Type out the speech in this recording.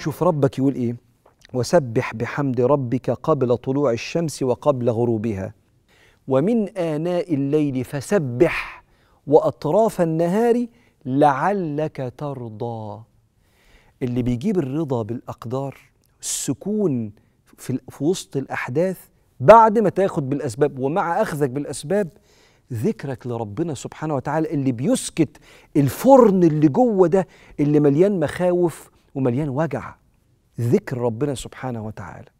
شوف ربك يقول ايه وسبح بحمد ربك قبل طلوع الشمس وقبل غروبها ومن آناء الليل فسبح وأطراف النهار لعلك ترضى اللي بيجيب الرضا بالأقدار السكون في, في وسط الأحداث بعد ما تاخد بالأسباب ومع أخذك بالأسباب ذكرك لربنا سبحانه وتعالى اللي بيسكت الفرن اللي جوه ده اللي مليان مخاوف ومليان وجع ذكر ربنا سبحانه وتعالى